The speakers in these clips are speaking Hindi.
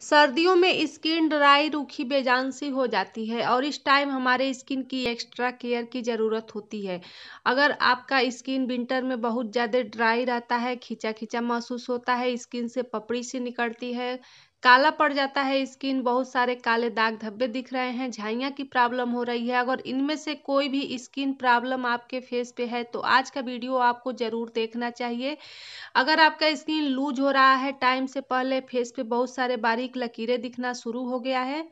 सर्दियों में स्किन ड्राई रूखी बेजान सी हो जाती है और इस टाइम हमारे स्किन की एक्स्ट्रा केयर की ज़रूरत होती है अगर आपका स्किन विंटर में बहुत ज़्यादा ड्राई रहता है खींचा खींचा महसूस होता है स्किन से पपड़ी सी निकलती है काला पड़ जाता है स्किन बहुत सारे काले दाग धब्बे दिख रहे हैं झाइयाँ की प्रॉब्लम हो रही है अगर इनमें से कोई भी स्किन प्रॉब्लम आपके फेस पे है तो आज का वीडियो आपको ज़रूर देखना चाहिए अगर आपका स्किन लूज हो रहा है टाइम से पहले फेस पे बहुत सारे बारीक लकीरें दिखना शुरू हो गया है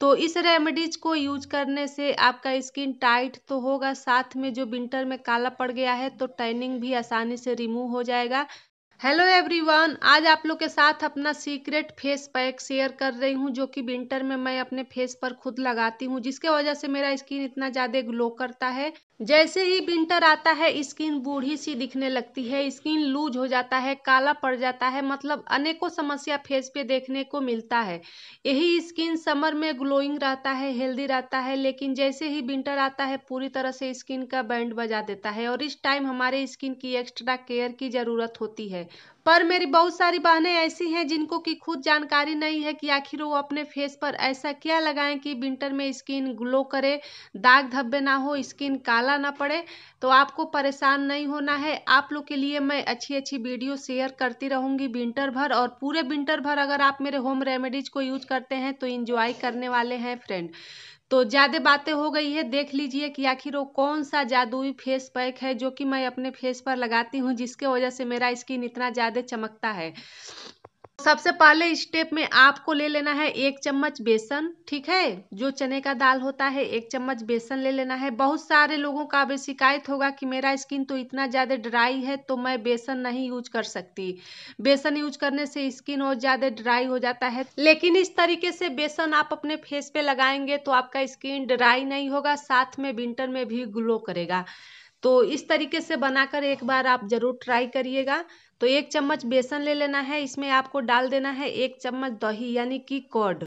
तो इस रेमेडीज को यूज करने से आपका स्किन टाइट तो होगा साथ में जो विंटर में काला पड़ गया है तो टैनिंग भी आसानी से रिमूव हो जाएगा हेलो एवरीवन आज आप लोग के साथ अपना सीक्रेट फेस पैक शेयर कर रही हूँ जो कि विंटर में मैं अपने फेस पर खुद लगाती हूँ जिसके वजह से मेरा स्किन इतना ज़्यादा ग्लो करता है जैसे ही विंटर आता है स्किन बूढ़ी सी दिखने लगती है स्किन लूज हो जाता है काला पड़ जाता है मतलब अनेकों समस्या फेस पे देखने को मिलता है यही स्किन समर में ग्लोइंग रहता है हेल्दी रहता है लेकिन जैसे ही विंटर आता है पूरी तरह से स्किन का बैंड बजा देता है और इस टाइम हमारे स्किन की एक्स्ट्रा केयर की ज़रूरत होती है पर मेरी बहुत सारी बहनें ऐसी हैं जिनको कि खुद जानकारी नहीं है कि आखिर वो अपने फेस पर ऐसा क्या लगाएं कि विंटर में स्किन ग्लो करे दाग धब्बे ना हो स्किन काला ना पड़े तो आपको परेशान नहीं होना है आप लोग के लिए मैं अच्छी अच्छी वीडियो शेयर करती रहूँगी विंटर भर और पूरे विंटर भर अगर आप मेरे होम रेमेडीज़ को यूज करते हैं तो इन्जॉय करने वाले हैं फ्रेंड तो ज़्यादा बातें हो गई है देख लीजिए कि आखिर वो कौन सा जादुई फेस पैक है जो कि मैं अपने फेस पर लगाती हूँ जिसके वजह से मेरा स्किन इतना ज़्यादा चमकता है सबसे पहले स्टेप में आपको ले लेना है एक चम्मच बेसन ठीक है जो चने का दाल होता है एक चम्मच बेसन ले लेना है बहुत सारे लोगों का अभी शिकायत होगा कि मेरा स्किन तो इतना ज़्यादा ड्राई है तो मैं बेसन नहीं यूज कर सकती बेसन यूज करने से स्किन और ज़्यादा ड्राई हो जाता है लेकिन इस तरीके से बेसन आप अपने फेस पे लगाएंगे तो आपका स्किन ड्राई नहीं होगा साथ में विंटर में भी ग्लो करेगा तो इस तरीके से बनाकर एक बार आप ज़रूर ट्राई करिएगा तो एक चम्मच बेसन ले लेना है इसमें आपको डाल देना है एक चम्मच दही यानी कि कर्ड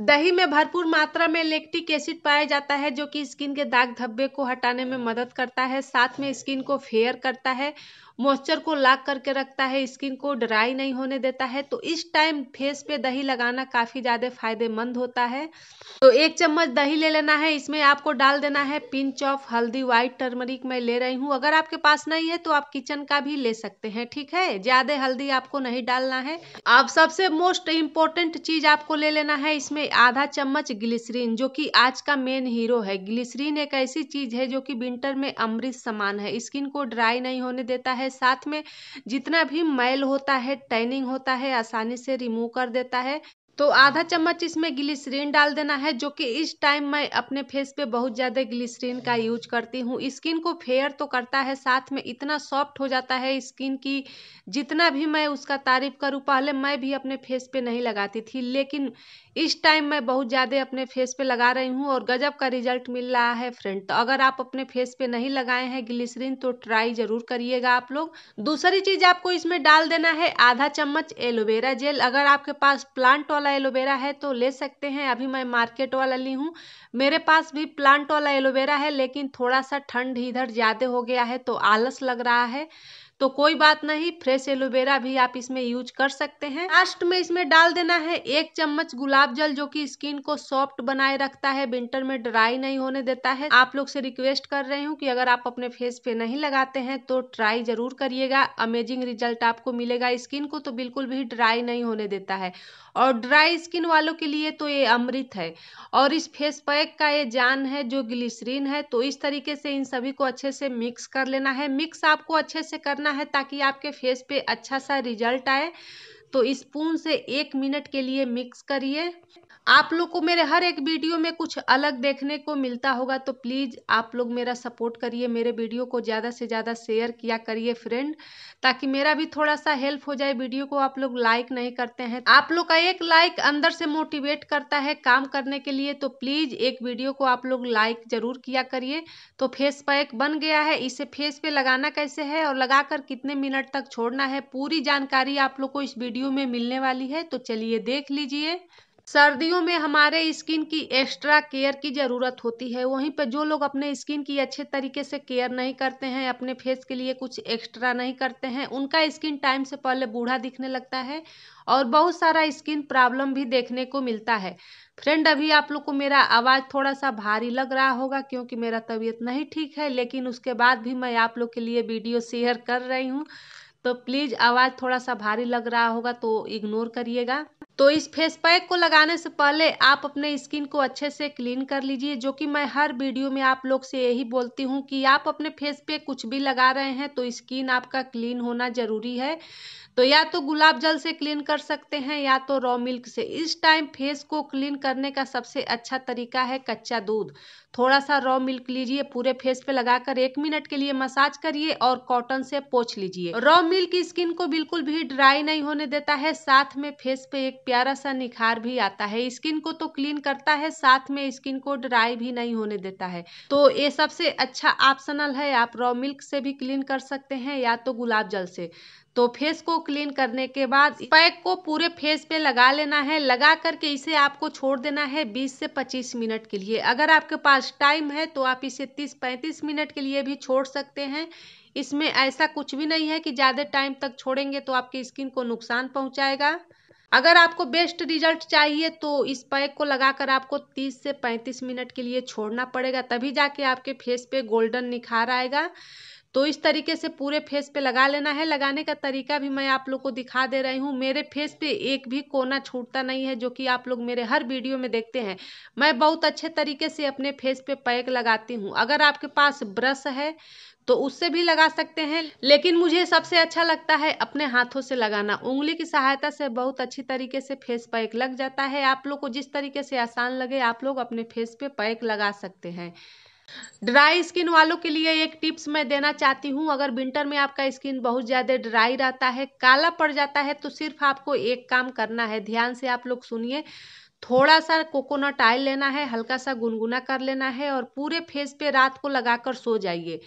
दही में भरपूर मात्रा में लेक्टिक एसिड पाया जाता है जो कि स्किन के दाग धब्बे को हटाने में मदद करता है साथ में स्किन को फेयर करता है मॉइस्चर को लाक करके रखता है स्किन को ड्राई नहीं होने देता है तो इस टाइम फेस पे दही लगाना काफ़ी ज़्यादा फायदेमंद होता है तो एक चम्मच दही ले लेना है इसमें आपको डाल देना है पिंच ऑफ हल्दी व्हाइट टर्मरिक मैं ले रही हूँ अगर आपके पास नहीं है तो आप किचन का भी ले सकते हैं ठीक है ज़्यादा हल्दी आपको नहीं डालना है अब सबसे मोस्ट इम्पोर्टेंट चीज़ आपको ले लेना है इसमें है आधा चम्मच ग्लिसरीन जो कि आज का मेन हीरो है ग्लिसरीन एक ऐसी चीज है जो कि विंटर में अमृत समान है स्किन को ड्राई नहीं होने देता है साथ में जितना भी मैल होता है टैनिंग होता है आसानी से रिमूव कर देता है तो आधा चम्मच इसमें ग्लिसरीन डाल देना है जो कि इस टाइम मैं अपने फेस पे बहुत ज़्यादा ग्लिसरीन का यूज करती हूँ स्किन को फेयर तो करता है साथ में इतना सॉफ्ट हो जाता है स्किन की जितना भी मैं उसका तारीफ करूँ पहले मैं भी अपने फेस पे नहीं लगाती थी लेकिन इस टाइम मैं बहुत ज़्यादा अपने फेस पे लगा रही हूँ और गजब का रिजल्ट मिल रहा है फ्रेंड तो अगर आप अपने फेस पे नहीं लगाए हैं ग्लिसरीन तो ट्राई ज़रूर करिएगा आप लोग दूसरी चीज़ आपको इसमें डाल देना है आधा चम्मच एलोवेरा जेल अगर आपके पास प्लांट वाला वाला एलोवेरा है तो ले सकते हैं अभी मैं मार्केट वाला ली हूँ मेरे पास भी प्लांट वाला एलोवेरा है लेकिन थोड़ा सा ठंड इधर ज़्यादा हो गया है तो आलस लग रहा है तो कोई बात नहीं फ्रेश एलोवेरा भी आप इसमें यूज कर सकते हैं लास्ट में इसमें डाल देना है एक चम्मच गुलाब जल जो कि स्किन को सॉफ्ट बनाए रखता है विंटर में ड्राई नहीं होने देता है आप लोग से रिक्वेस्ट कर रही हूँ कि अगर आप अपने फेस पे नहीं लगाते हैं तो ट्राई जरूर करिएगा अमेजिंग रिजल्ट आपको मिलेगा स्किन को तो बिल्कुल भी ड्राई नहीं होने देता है और ड्राई स्किन वालों के लिए तो ये अमृत है और इस फेस पैक का ये जान है जो ग्लिसरीन है तो इस तरीके से इन सभी को अच्छे से मिक्स कर लेना है मिक्स आपको अच्छे से करना करना है ताकि आपके फेस पे अच्छा सा रिजल्ट आए तो स्पून से एक मिनट के लिए मिक्स करिए आप लोग को मेरे हर एक वीडियो में कुछ अलग देखने को मिलता होगा तो प्लीज़ आप लोग मेरा सपोर्ट करिए मेरे वीडियो को ज़्यादा से ज़्यादा शेयर किया करिए फ्रेंड ताकि मेरा भी थोड़ा सा हेल्प हो जाए वीडियो को आप लोग लाइक नहीं करते हैं आप लोग का एक लाइक अंदर से मोटिवेट करता है काम करने के लिए तो प्लीज़ एक वीडियो को आप लोग लाइक ज़रूर किया करिए तो फेस पैक बन गया है इसे फेस पे लगाना कैसे है और लगाकर कितने मिनट तक छोड़ना है पूरी जानकारी आप लोग को इस वीडियो में मिलने वाली है तो चलिए देख लीजिए सर्दियों में हमारे स्किन की एक्स्ट्रा केयर की ज़रूरत होती है वहीं पर जो लोग अपने स्किन की अच्छे तरीके से केयर नहीं करते हैं अपने फेस के लिए कुछ एक्स्ट्रा नहीं करते हैं उनका स्किन टाइम से पहले बूढ़ा दिखने लगता है और बहुत सारा स्किन प्रॉब्लम भी देखने को मिलता है फ्रेंड अभी आप लोग को मेरा आवाज़ थोड़ा सा भारी लग रहा होगा क्योंकि मेरा तबीयत नहीं ठीक है लेकिन उसके बाद भी मैं आप लोग के लिए वीडियो शेयर कर रही हूँ तो प्लीज़ आवाज़ थोड़ा सा भारी लग रहा होगा तो इग्नोर करिएगा तो इस फेस पैक को लगाने से पहले आप अपने स्किन को अच्छे से क्लीन कर लीजिए जो कि मैं हर वीडियो में आप लोग से यही बोलती हूँ कि आप अपने फेस पे कुछ भी लगा रहे हैं तो स्किन आपका क्लीन होना ज़रूरी है तो या तो गुलाब जल से क्लीन कर सकते हैं या तो रॉ मिल्क से इस टाइम फेस को क्लीन करने का सबसे अच्छा तरीका है कच्चा दूध थोड़ा सा रॉ मिल्क लीजिए पूरे फेस पे लगाकर एक मिनट के लिए मसाज करिए और कॉटन से पोछ लीजिए रॉ मिल्क स्किन को बिल्कुल भी ड्राई नहीं होने देता है साथ में फेस पे एक प्यारा सा निखार भी आता है स्किन को तो क्लीन करता है साथ में स्किन को ड्राई भी नहीं होने देता है तो ये सबसे अच्छा ऑप्शनल है आप रॉ मिल्क से भी क्लीन कर सकते हैं या तो गुलाब जल से तो फेस को क्लीन करने के बाद पैक को पूरे फेस पे लगा लेना है लगा करके इसे आपको छोड़ देना है 20 से 25 मिनट के लिए अगर आपके पास टाइम है तो आप इसे 30-35 मिनट के लिए भी छोड़ सकते हैं इसमें ऐसा कुछ भी नहीं है कि ज़्यादा टाइम तक छोड़ेंगे तो आपकी स्किन को नुकसान पहुंचाएगा अगर आपको बेस्ट रिजल्ट चाहिए तो इस पैक को लगाकर आपको 30 से 35 मिनट के लिए छोड़ना पड़ेगा तभी जाके आपके फेस पे गोल्डन निखार आएगा तो इस तरीके से पूरे फेस पे लगा लेना है लगाने का तरीका भी मैं आप लोग को दिखा दे रही हूँ मेरे फेस पे एक भी कोना छूटता नहीं है जो कि आप लोग मेरे हर वीडियो में देखते हैं मैं बहुत अच्छे तरीके से अपने फेस पे पैक लगाती हूँ अगर आपके पास ब्रश है तो उससे भी लगा सकते हैं लेकिन मुझे सबसे अच्छा लगता है अपने हाथों से लगाना उंगली की सहायता से बहुत अच्छी तरीके से फेस पैक लग जाता है आप लोग को जिस तरीके से आसान लगे आप लोग अपने फेस पे पैक लगा सकते हैं ड्राई स्किन वालों के लिए एक टिप्स मैं देना चाहती हूँ अगर विंटर में आपका स्किन बहुत ज़्यादा ड्राई रहता है काला पड़ जाता है तो सिर्फ आपको एक काम करना है ध्यान से आप लोग सुनिए थोड़ा सा कोकोनट ऑयल लेना है हल्का सा गुनगुना कर लेना है और पूरे फेस पे रात को लगाकर सो जाइए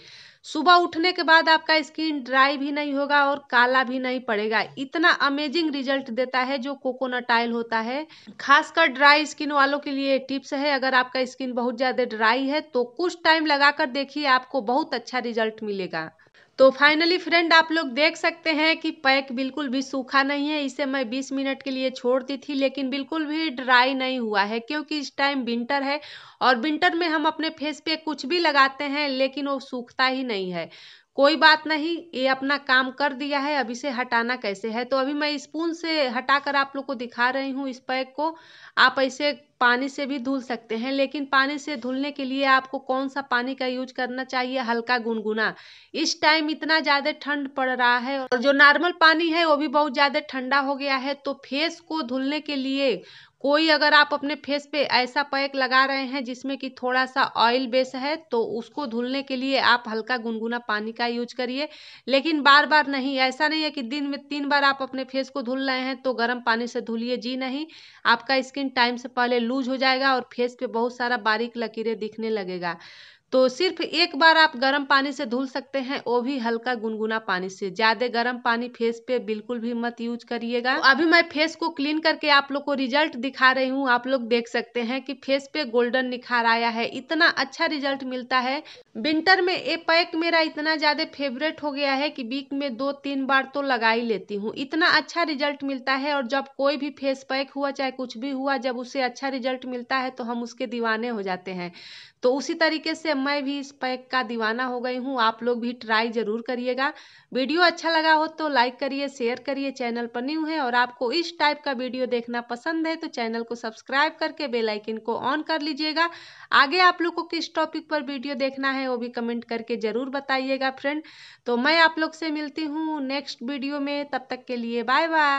सुबह उठने के बाद आपका स्किन ड्राई भी नहीं होगा और काला भी नहीं पड़ेगा इतना अमेजिंग रिजल्ट देता है जो कोकोनट ऑयल होता है खासकर ड्राई स्किन वालों के लिए टिप्स है अगर आपका स्किन बहुत ज़्यादा ड्राई है तो कुछ टाइम लगाकर देखिए आपको बहुत अच्छा रिजल्ट मिलेगा तो फाइनली फ्रेंड आप लोग देख सकते हैं कि पैक बिल्कुल भी सूखा नहीं है इसे मैं 20 मिनट के लिए छोड़ती थी लेकिन बिल्कुल भी ड्राई नहीं हुआ है क्योंकि इस टाइम विंटर है और विंटर में हम अपने फेस पे कुछ भी लगाते हैं लेकिन वो सूखता ही नहीं है कोई बात नहीं ये अपना काम कर दिया है अभी से हटाना कैसे है तो अभी मैं स्पून से हटा कर आप लोग को दिखा रही हूँ इस पैक को आप ऐसे पानी से भी धुल सकते हैं लेकिन पानी से धुलने के लिए आपको कौन सा पानी का यूज करना चाहिए हल्का गुनगुना इस टाइम इतना ज़्यादा ठंड पड़ रहा है और जो नॉर्मल पानी है वो भी बहुत ज़्यादा ठंडा हो गया है तो फेस को धुलने के लिए कोई अगर आप अपने फेस पे ऐसा पैक लगा रहे हैं जिसमें कि थोड़ा सा ऑयल बेस है तो उसको धुलने के लिए आप हल्का गुनगुना पानी का यूज करिए लेकिन बार बार नहीं ऐसा नहीं है कि दिन में तीन बार आप अपने फेस को धुल रहे हैं तो गर्म पानी से धुलिए जी नहीं आपका स्किन टाइम से पहले लूज हो जाएगा और फेस पे बहुत सारा बारीक लकीरें दिखने लगेगा तो सिर्फ एक बार आप गर्म पानी से धुल सकते हैं वो भी हल्का गुनगुना पानी से ज्यादा गर्म पानी फेस पे बिल्कुल भी मत यूज करिएगा तो अभी मैं फेस को क्लीन करके आप लोग को रिजल्ट दिखा रही हूँ आप लोग देख सकते हैं कि फेस पे गोल्डन निखार आया है इतना अच्छा रिजल्ट मिलता है विंटर में ये पैक मेरा इतना ज्यादा फेवरेट हो गया है कि वीक में दो तीन बार तो लगा ही लेती हूँ इतना अच्छा रिजल्ट मिलता है और जब कोई भी फेस पैक हुआ चाहे कुछ भी हुआ जब उसे अच्छा रिजल्ट मिलता है तो हम उसके दीवाने हो जाते हैं तो उसी तरीके से मैं भी इस पैक का दीवाना हो गई हूँ आप लोग भी ट्राई ज़रूर करिएगा वीडियो अच्छा लगा हो तो लाइक करिए शेयर करिए चैनल पर न्यू है और आपको इस टाइप का वीडियो देखना पसंद है तो चैनल को सब्सक्राइब करके बेलाइकिन को ऑन कर लीजिएगा आगे आप लोग को किस टॉपिक पर वीडियो देखना है वो भी कमेंट करके ज़रूर बताइएगा फ्रेंड तो मैं आप लोग से मिलती हूँ नेक्स्ट वीडियो में तब तक के लिए बाय बाय